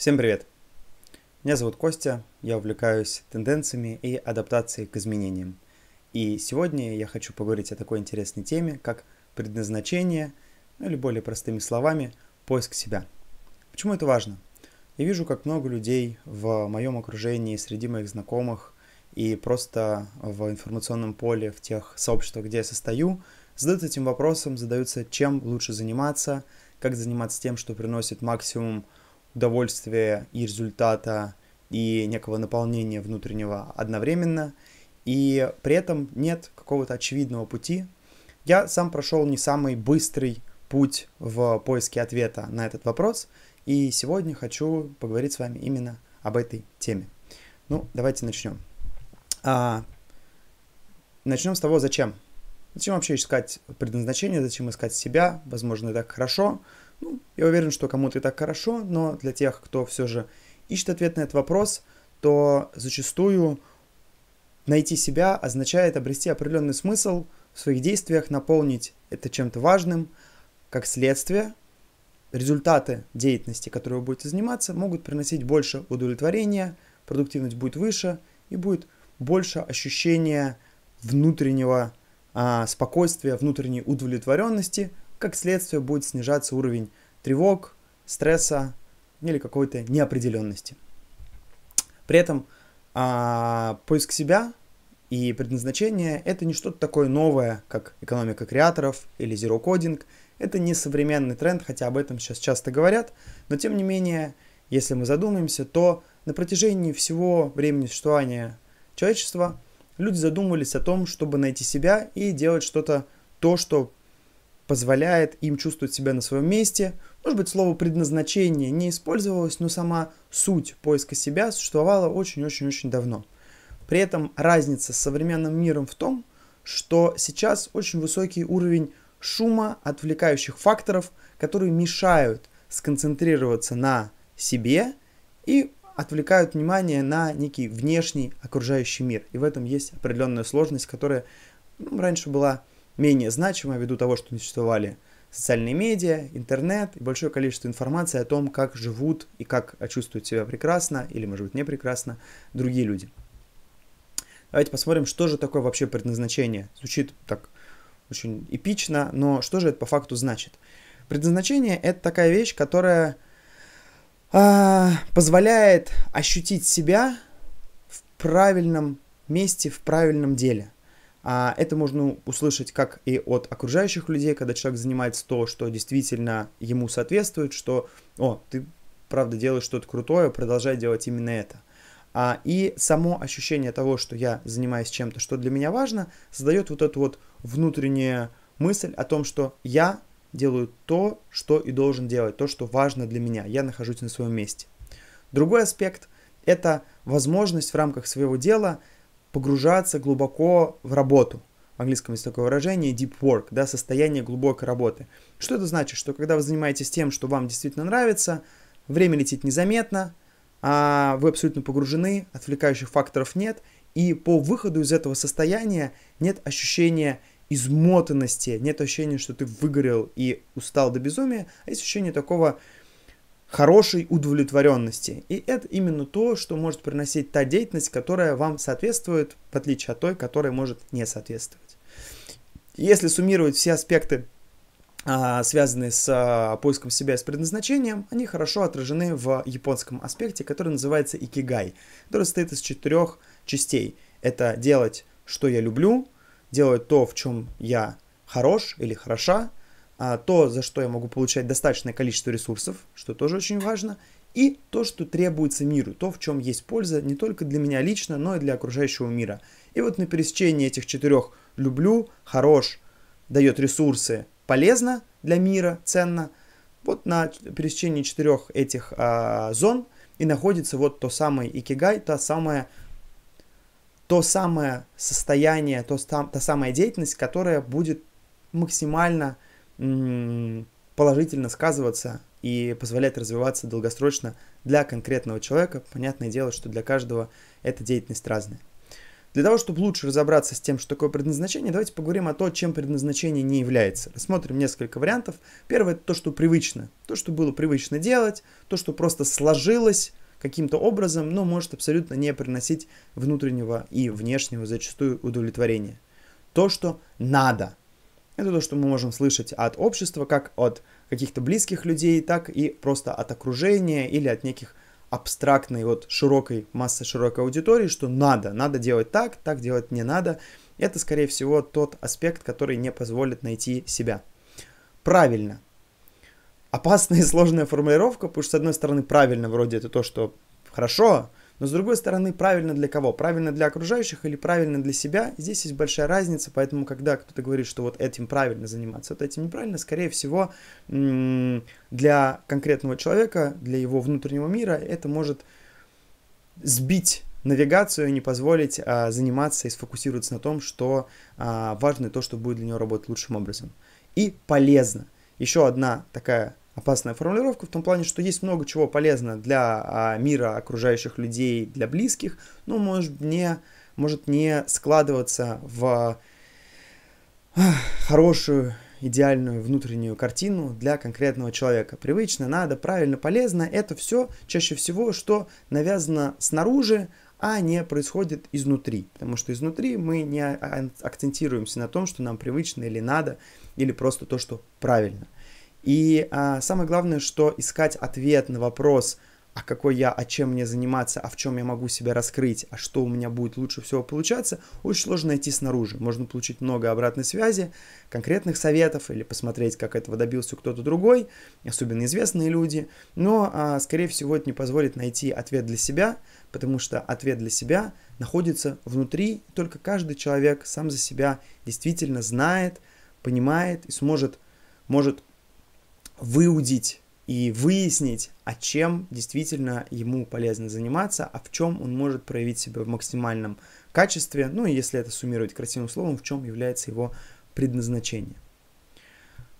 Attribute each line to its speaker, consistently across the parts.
Speaker 1: Всем привет! Меня зовут Костя, я увлекаюсь тенденциями и адаптацией к изменениям. И сегодня я хочу поговорить о такой интересной теме, как предназначение, ну или более простыми словами, поиск себя. Почему это важно? Я вижу, как много людей в моем окружении, среди моих знакомых и просто в информационном поле, в тех сообществах, где я состою, задают этим вопросом, задаются, чем лучше заниматься, как заниматься тем, что приносит максимум – удовольствия и результата и некого наполнения внутреннего одновременно, и при этом нет какого-то очевидного пути. Я сам прошел не самый быстрый путь в поиске ответа на этот вопрос, и сегодня хочу поговорить с вами именно об этой теме. Ну, давайте начнем. А, начнем с того, зачем. Зачем вообще искать предназначение, зачем искать себя, возможно, так хорошо, ну, я уверен, что кому-то и так хорошо, но для тех, кто все же ищет ответ на этот вопрос, то зачастую найти себя означает обрести определенный смысл в своих действиях, наполнить это чем-то важным, как следствие, результаты деятельности, которой вы будете заниматься, могут приносить больше удовлетворения, продуктивность будет выше и будет больше ощущения внутреннего а, спокойствия, внутренней удовлетворенности, как следствие будет снижаться уровень тревог, стресса или какой-то неопределенности. При этом а, поиск себя и предназначение — это не что-то такое новое, как экономика креаторов или zero-кодинг. Это не современный тренд, хотя об этом сейчас часто говорят. Но тем не менее, если мы задумаемся, то на протяжении всего времени существования человечества люди задумывались о том, чтобы найти себя и делать что-то, то, что позволяет им чувствовать себя на своем месте. Может быть, слово предназначение не использовалось, но сама суть поиска себя существовала очень-очень-очень давно. При этом разница с современным миром в том, что сейчас очень высокий уровень шума, отвлекающих факторов, которые мешают сконцентрироваться на себе и отвлекают внимание на некий внешний окружающий мир. И в этом есть определенная сложность, которая ну, раньше была менее значимо ввиду того, что не существовали социальные медиа, интернет и большое количество информации о том, как живут и как чувствуют себя прекрасно или, может быть, не прекрасно другие люди. Давайте посмотрим, что же такое вообще предназначение. Звучит так очень эпично, но что же это по факту значит? Предназначение – это такая вещь, которая э, позволяет ощутить себя в правильном месте, в правильном деле – а это можно услышать как и от окружающих людей, когда человек занимается то, что действительно ему соответствует, что, о, ты правда делаешь что-то крутое, продолжай делать именно это. А, и само ощущение того, что я занимаюсь чем-то, что для меня важно, создает вот эту вот внутреннюю мысль о том, что я делаю то, что и должен делать, то, что важно для меня, я нахожусь на своем месте. Другой аспект – это возможность в рамках своего дела – погружаться глубоко в работу. В английском есть такое выражение deep work, да, состояние глубокой работы. Что это значит? Что когда вы занимаетесь тем, что вам действительно нравится, время летит незаметно, а вы абсолютно погружены, отвлекающих факторов нет, и по выходу из этого состояния нет ощущения измотанности, нет ощущения, что ты выгорел и устал до безумия, а есть ощущение такого хорошей удовлетворенности. И это именно то, что может приносить та деятельность, которая вам соответствует, в отличие от той, которая может не соответствовать. Если суммировать все аспекты, а, связанные с а, поиском себя и с предназначением, они хорошо отражены в японском аспекте, который называется икигай, который состоит из четырех частей. Это делать, что я люблю, делать то, в чем я хорош или хороша, а, то, за что я могу получать достаточное количество ресурсов, что тоже очень важно, и то, что требуется миру, то, в чем есть польза не только для меня лично, но и для окружающего мира. И вот на пересечении этих четырех «люблю», «хорош», «дает ресурсы», «полезно» для мира, «ценно», вот на пересечении четырех этих а, зон и находится вот то самое икигай, то самое, то самое состояние, то, та, та самая деятельность, которая будет максимально положительно сказываться и позволять развиваться долгосрочно для конкретного человека. Понятное дело, что для каждого эта деятельность разная. Для того, чтобы лучше разобраться с тем, что такое предназначение, давайте поговорим о том, чем предназначение не является. Рассмотрим несколько вариантов. Первое – это то, что привычно. То, что было привычно делать, то, что просто сложилось каким-то образом, но может абсолютно не приносить внутреннего и внешнего зачастую удовлетворения. То, что надо – это то, что мы можем слышать от общества, как от каких-то близких людей, так и просто от окружения или от неких абстрактной вот широкой массы широкой аудитории, что надо, надо делать так, так делать не надо. Это, скорее всего, тот аспект, который не позволит найти себя. Правильно. Опасная и сложная формулировка, потому что, с одной стороны, правильно вроде это то, что хорошо, но с другой стороны, правильно для кого? Правильно для окружающих или правильно для себя? Здесь есть большая разница, поэтому когда кто-то говорит, что вот этим правильно заниматься, вот этим неправильно, скорее всего, для конкретного человека, для его внутреннего мира это может сбить навигацию не позволить а, заниматься и сфокусироваться на том, что а, важно и то, что будет для него работать лучшим образом. И полезно. Еще одна такая опасная формулировка в том плане, что есть много чего полезно для а, мира окружающих людей, для близких, но может не, может не складываться в хорошую, идеальную внутреннюю картину для конкретного человека. Привычно, надо, правильно, полезно. Это все чаще всего, что навязано снаружи, а не происходит изнутри. Потому что изнутри мы не акцентируемся на том, что нам привычно или надо, или просто то, что правильно – и а, самое главное, что искать ответ на вопрос, а какой я, а чем мне заниматься, а в чем я могу себя раскрыть, а что у меня будет лучше всего получаться, очень сложно найти снаружи. Можно получить много обратной связи, конкретных советов или посмотреть, как этого добился кто-то другой, особенно известные люди, но, а, скорее всего, это не позволит найти ответ для себя, потому что ответ для себя находится внутри, только каждый человек сам за себя действительно знает, понимает и сможет, может выудить и выяснить, а чем действительно ему полезно заниматься, а в чем он может проявить себя в максимальном качестве, ну и если это суммировать красивым словом, в чем является его предназначение.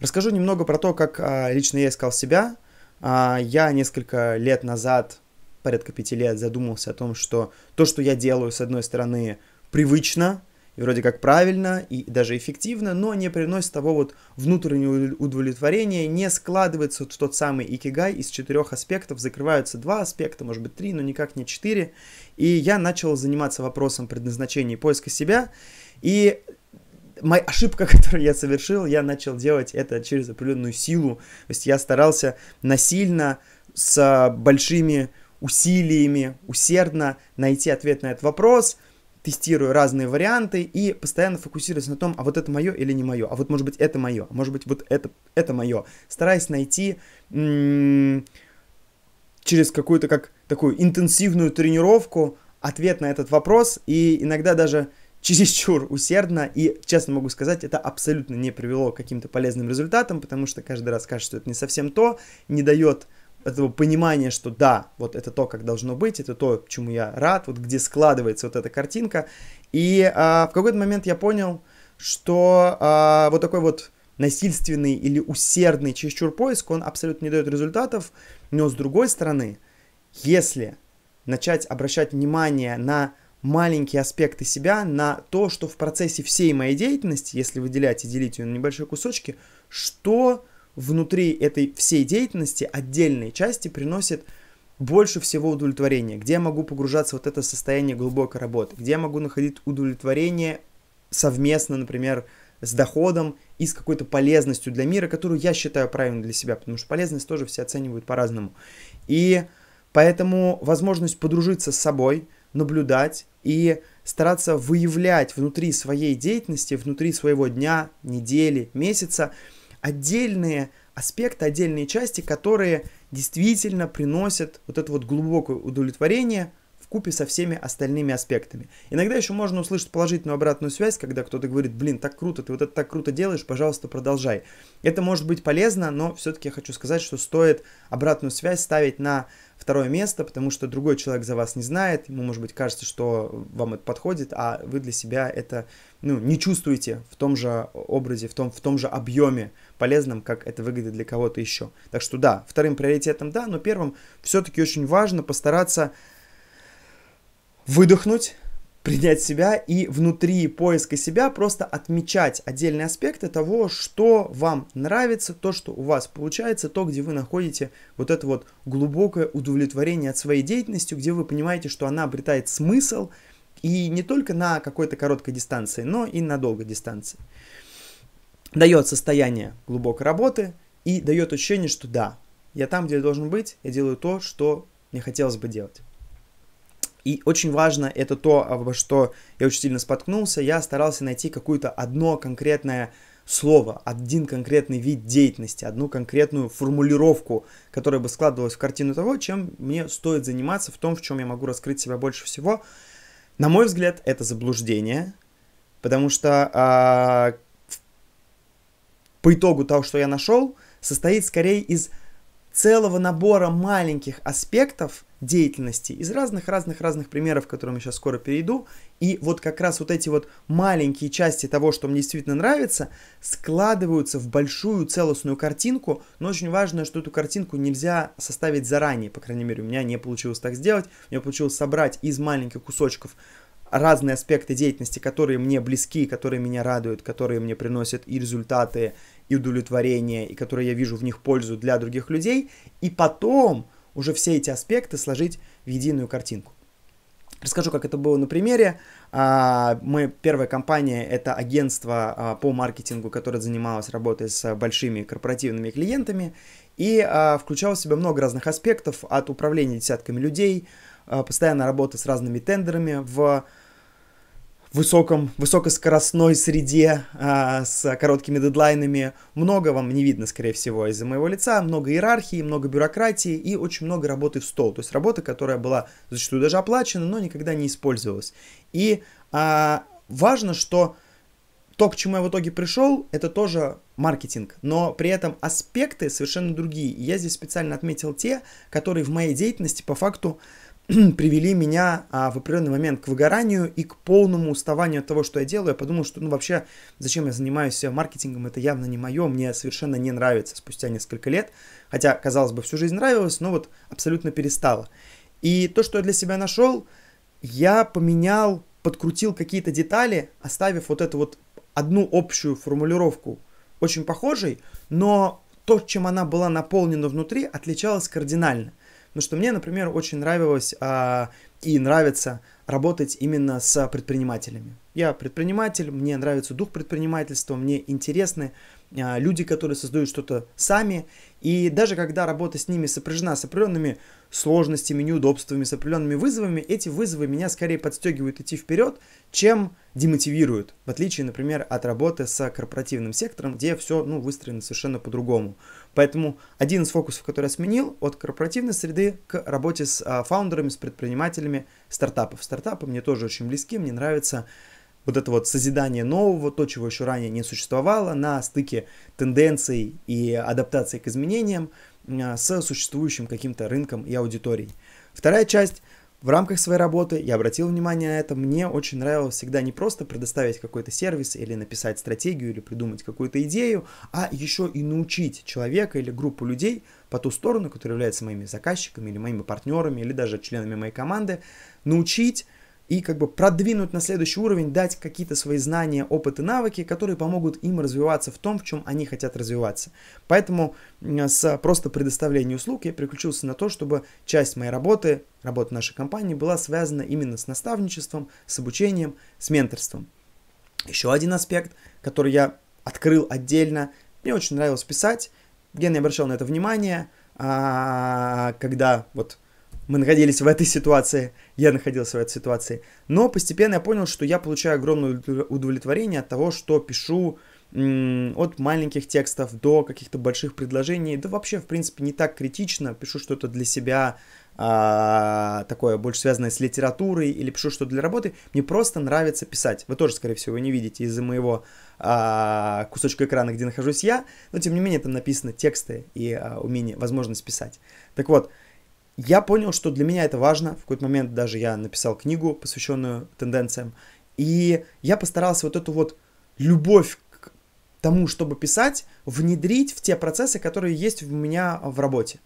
Speaker 1: Расскажу немного про то, как а, лично я искал себя. А, я несколько лет назад, порядка пяти лет, задумался о том, что то, что я делаю, с одной стороны, привычно, и вроде как правильно и даже эффективно, но не приносит того вот внутреннего удовлетворения, не складывается тот самый икигай из четырех аспектов, закрываются два аспекта, может быть три, но никак не четыре. И я начал заниматься вопросом предназначения и поиска себя, и моя ошибка, которую я совершил, я начал делать это через определенную силу, то есть я старался насильно с большими усилиями, усердно найти ответ на этот вопрос – тестирую разные варианты и постоянно фокусируюсь на том, а вот это мое или не мое, а вот может быть это мое, а может быть вот это, это мое. Стараюсь найти через какую-то как такую интенсивную тренировку ответ на этот вопрос и иногда даже чересчур усердно, и, честно могу сказать, это абсолютно не привело к каким-то полезным результатам, потому что каждый раз кажется, что это не совсем то, не дает этого понимания, что да, вот это то, как должно быть, это то, чему я рад, вот где складывается вот эта картинка. И а, в какой-то момент я понял, что а, вот такой вот насильственный или усердный чересчур поиск, он абсолютно не дает результатов. Но с другой стороны, если начать обращать внимание на маленькие аспекты себя, на то, что в процессе всей моей деятельности, если выделять и делить ее на небольшие кусочки, что внутри этой всей деятельности отдельные части приносят больше всего удовлетворения, где я могу погружаться в вот это состояние глубокой работы, где я могу находить удовлетворение совместно, например, с доходом и с какой-то полезностью для мира, которую я считаю правильной для себя, потому что полезность тоже все оценивают по-разному. И поэтому возможность подружиться с собой, наблюдать и стараться выявлять внутри своей деятельности, внутри своего дня, недели, месяца – отдельные аспекты, отдельные части, которые действительно приносят вот это вот глубокое удовлетворение купе со всеми остальными аспектами. Иногда еще можно услышать положительную обратную связь, когда кто-то говорит, блин, так круто, ты вот это так круто делаешь, пожалуйста, продолжай. Это может быть полезно, но все-таки я хочу сказать, что стоит обратную связь ставить на второе место, потому что другой человек за вас не знает, ему, может быть, кажется, что вам это подходит, а вы для себя это ну, не чувствуете в том же образе, в том, в том же объеме полезном, как это выглядит для кого-то еще. Так что да, вторым приоритетом да, но первым все-таки очень важно постараться выдохнуть, принять себя и внутри поиска себя просто отмечать отдельные аспекты того, что вам нравится, то, что у вас получается, то, где вы находите вот это вот глубокое удовлетворение от своей деятельности, где вы понимаете, что она обретает смысл и не только на какой-то короткой дистанции, но и на долгой дистанции. Дает состояние глубокой работы и дает ощущение, что да, я там, где я должен быть, я делаю то, что мне хотелось бы делать. И очень важно, это то, а, во что я очень сильно споткнулся, я старался найти какое-то одно конкретное слово, один конкретный вид деятельности, одну конкретную формулировку, которая бы складывалась в картину того, чем мне стоит заниматься, в том, в чем я могу раскрыть себя больше всего. На мой взгляд, это заблуждение, потому что а, по итогу того, что я нашел, состоит скорее из целого набора маленьких аспектов, деятельности, из разных-разных-разных примеров, к которым я сейчас скоро перейду. И вот как раз вот эти вот маленькие части того, что мне действительно нравится, складываются в большую целостную картинку, но очень важно, что эту картинку нельзя составить заранее, по крайней мере, у меня не получилось так сделать, у меня получилось собрать из маленьких кусочков разные аспекты деятельности, которые мне близки, которые меня радуют, которые мне приносят и результаты, и удовлетворение, и которые я вижу в них пользу для других людей. И потом уже все эти аспекты сложить в единую картинку. Расскажу, как это было на примере. А, мы первая компания это агентство а, по маркетингу, которое занималось работой с большими корпоративными клиентами и а, включало в себя много разных аспектов от управления десятками людей, постоянная работы с разными тендерами в высоком, высокоскоростной среде а, с короткими дедлайнами много вам не видно, скорее всего, из-за моего лица. Много иерархии, много бюрократии и очень много работы в стол. То есть работа, которая была зачастую даже оплачена, но никогда не использовалась. И а, важно, что то, к чему я в итоге пришел, это тоже маркетинг, но при этом аспекты совершенно другие. И я здесь специально отметил те, которые в моей деятельности по факту привели меня а, в определенный момент к выгоранию и к полному уставанию от того, что я делаю. Я подумал, что ну вообще, зачем я занимаюсь э, маркетингом, это явно не мое, мне совершенно не нравится спустя несколько лет. Хотя, казалось бы, всю жизнь нравилось, но вот абсолютно перестало. И то, что я для себя нашел, я поменял, подкрутил какие-то детали, оставив вот эту вот одну общую формулировку, очень похожей, но то, чем она была наполнена внутри, отличалось кардинально. Потому что мне, например, очень нравилось а, и нравится работать именно с предпринимателями. Я предприниматель, мне нравится дух предпринимательства, мне интересны а, люди, которые создают что-то сами, и даже когда работа с ними сопряжена с определенными сложностями, неудобствами, с определенными вызовами, эти вызовы меня скорее подстегивают идти вперед, чем демотивируют, в отличие, например, от работы с корпоративным сектором, где все ну, выстроено совершенно по-другому. Поэтому один из фокусов, который я сменил, от корпоративной среды к работе с а, фаундерами, с предпринимателями стартапов. Стартапы мне тоже очень близки, мне нравится вот это вот созидание нового, то, чего еще ранее не существовало, на стыке тенденций и адаптации к изменениям а, с существующим каким-то рынком и аудиторией. Вторая часть в рамках своей работы я обратил внимание на это. Мне очень нравилось всегда не просто предоставить какой-то сервис или написать стратегию или придумать какую-то идею, а еще и научить человека или группу людей по ту сторону, которые являются моими заказчиками или моими партнерами или даже членами моей команды, научить и как бы продвинуть на следующий уровень, дать какие-то свои знания, опыт и навыки, которые помогут им развиваться в том, в чем они хотят развиваться. Поэтому с просто предоставлением услуг я переключился на то, чтобы часть моей работы, работа нашей компании была связана именно с наставничеством, с обучением, с менторством. Еще один аспект, который я открыл отдельно, мне очень нравилось писать, я обращал на это внимание, а, когда вот мы находились в этой ситуации, я находился в этой ситуации. Но постепенно я понял, что я получаю огромное удовлетворение от того, что пишу от маленьких текстов до каких-то больших предложений. Да вообще, в принципе, не так критично. Пишу что-то для себя, а, такое больше связанное с литературой, или пишу что-то для работы. Мне просто нравится писать. Вы тоже, скорее всего, не видите из-за моего а, кусочка экрана, где нахожусь я. Но, тем не менее, там написано тексты и а, умение, возможность писать. Так вот, я понял, что для меня это важно. В какой-то момент даже я написал книгу, посвященную тенденциям. И я постарался вот эту вот любовь к тому, чтобы писать, внедрить в те процессы, которые есть у меня в работе.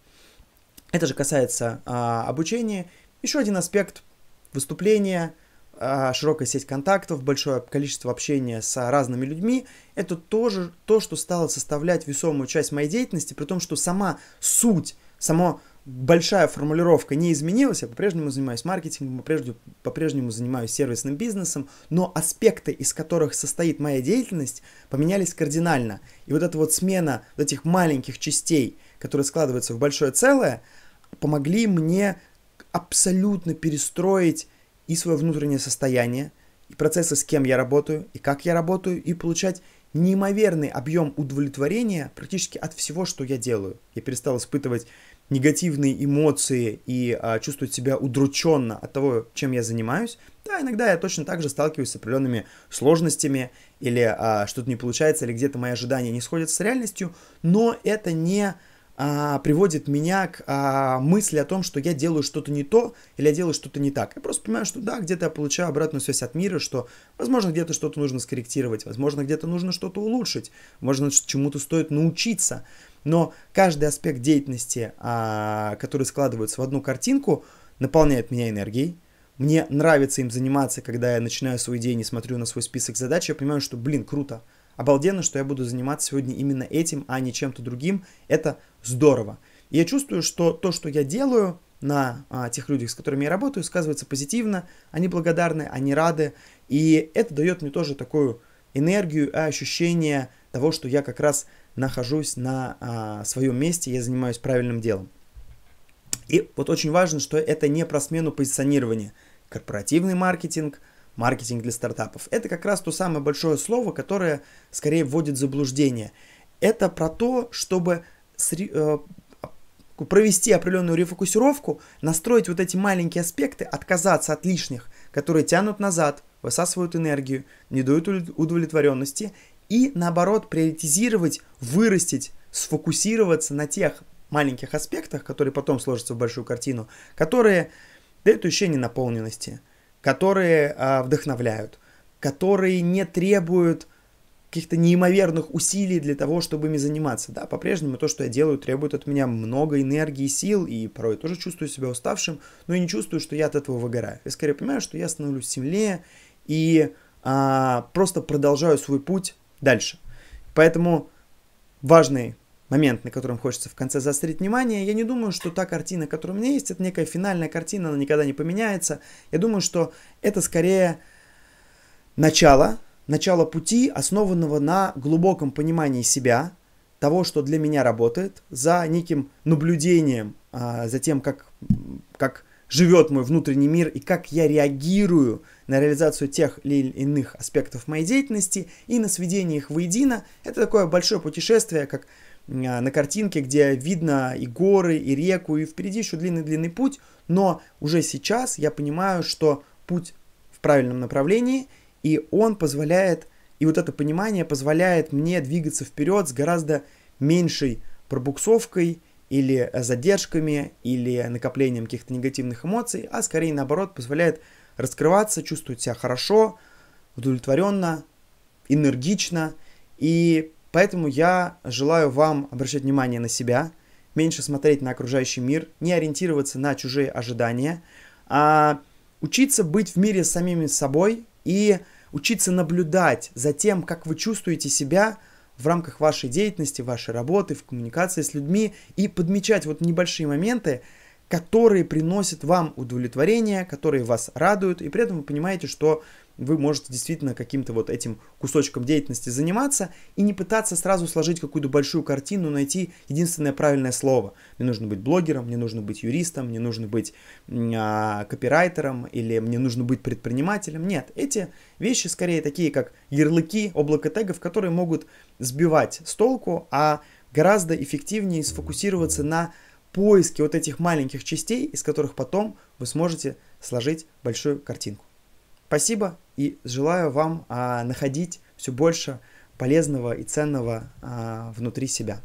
Speaker 1: Это же касается а, обучения. Еще один аспект выступления, а, широкая сеть контактов, большое количество общения с разными людьми. Это тоже то, что стало составлять весомую часть моей деятельности, при том, что сама суть, само большая формулировка не изменилась, я по-прежнему занимаюсь маркетингом, по-прежнему, по-прежнему занимаюсь сервисным бизнесом, но аспекты, из которых состоит моя деятельность, поменялись кардинально. И вот эта вот смена вот этих маленьких частей, которые складываются в большое целое, помогли мне абсолютно перестроить и свое внутреннее состояние, и процессы, с кем я работаю, и как я работаю, и получать неимоверный объем удовлетворения практически от всего, что я делаю. Я перестал испытывать негативные эмоции и а, чувствовать себя удрученно от того, чем я занимаюсь, да, иногда я точно так же сталкиваюсь с определенными сложностями или а, что-то не получается, или где-то мои ожидания не сходятся с реальностью, но это не а, приводит меня к а, мысли о том, что я делаю что-то не то или я делаю что-то не так. Я просто понимаю, что да, где-то я получаю обратную связь от мира, что, возможно, где-то что-то нужно скорректировать, возможно, где-то нужно что-то улучшить, возможно, чему-то стоит научиться но каждый аспект деятельности, а, который складывается в одну картинку, наполняет меня энергией, мне нравится им заниматься, когда я начинаю свой день и смотрю на свой список задач, я понимаю, что, блин, круто, обалденно, что я буду заниматься сегодня именно этим, а не чем-то другим, это здорово. И я чувствую, что то, что я делаю на а, тех людях, с которыми я работаю, сказывается позитивно, они благодарны, они рады, и это дает мне тоже такую энергию и ощущение того, что я как раз нахожусь на а, своем месте, я занимаюсь правильным делом. И вот очень важно, что это не про смену позиционирования. Корпоративный маркетинг, маркетинг для стартапов. Это как раз то самое большое слово, которое скорее вводит в заблуждение. Это про то, чтобы э, провести определенную рефокусировку, настроить вот эти маленькие аспекты, отказаться от лишних, которые тянут назад, высасывают энергию, не дают удовлетворенности, и наоборот приоритизировать, вырастить, сфокусироваться на тех маленьких аспектах, которые потом сложатся в большую картину, которые дают ощущение наполненности, которые а, вдохновляют, которые не требуют каких-то неимоверных усилий для того, чтобы ими заниматься. Да, по-прежнему то, что я делаю, требует от меня много энергии, сил, и порой тоже чувствую себя уставшим, но и не чувствую, что я от этого выгораю. Я скорее понимаю, что я становлюсь сильнее и а, просто продолжаю свой путь дальше. Поэтому важный момент, на котором хочется в конце заострить внимание, я не думаю, что та картина, которая у меня есть, это некая финальная картина, она никогда не поменяется. Я думаю, что это скорее начало, начало пути, основанного на глубоком понимании себя, того, что для меня работает, за неким наблюдением, а, за тем, как, как живет мой внутренний мир и как я реагирую на реализацию тех или иных аспектов моей деятельности и на сведение их воедино. Это такое большое путешествие, как а, на картинке, где видно и горы, и реку, и впереди еще длинный-длинный путь, но уже сейчас я понимаю, что путь в правильном направлении, и он позволяет, и вот это понимание позволяет мне двигаться вперед с гораздо меньшей пробуксовкой или задержками, или накоплением каких-то негативных эмоций, а скорее наоборот позволяет раскрываться, чувствовать себя хорошо, удовлетворенно, энергично. И поэтому я желаю вам обращать внимание на себя, меньше смотреть на окружающий мир, не ориентироваться на чужие ожидания, а учиться быть в мире с самими собой и учиться наблюдать за тем, как вы чувствуете себя – в рамках вашей деятельности, вашей работы, в коммуникации с людьми и подмечать вот небольшие моменты, которые приносят вам удовлетворение, которые вас радуют, и при этом вы понимаете, что вы можете действительно каким-то вот этим кусочком деятельности заниматься и не пытаться сразу сложить какую-то большую картину, найти единственное правильное слово. Мне нужно быть блогером, мне нужно быть юристом, мне нужно быть а, копирайтером или мне нужно быть предпринимателем. Нет, эти вещи скорее такие, как ярлыки, облако тегов, которые могут сбивать с толку, а гораздо эффективнее сфокусироваться на поиске вот этих маленьких частей, из которых потом вы сможете сложить большую картинку. Спасибо и желаю вам а, находить все больше полезного и ценного а, внутри себя.